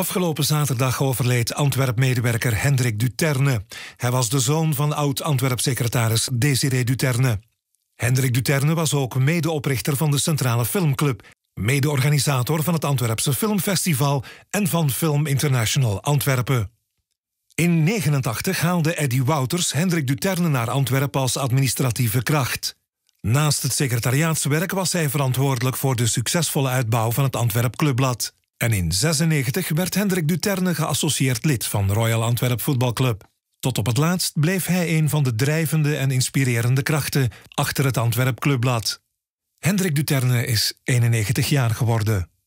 Afgelopen zaterdag overleed Antwerp-medewerker Hendrik Duterne. Hij was de zoon van oud-Antwerp-secretaris Desiree Duterne. Hendrik Duterne was ook medeoprichter van de Centrale Filmclub, medeorganisator van het Antwerpse Filmfestival en van Film International Antwerpen. In 1989 haalde Eddie Wouters Hendrik Duterne naar Antwerpen als administratieve kracht. Naast het secretariaatswerk was hij verantwoordelijk voor de succesvolle uitbouw van het Antwerp Clubblad. En in 96 werd Hendrik Duterne geassocieerd lid van Royal Antwerp Football Club. Tot op het laatst bleef hij een van de drijvende en inspirerende krachten achter het Antwerp Clubblad. Hendrik Duterne is 91 jaar geworden.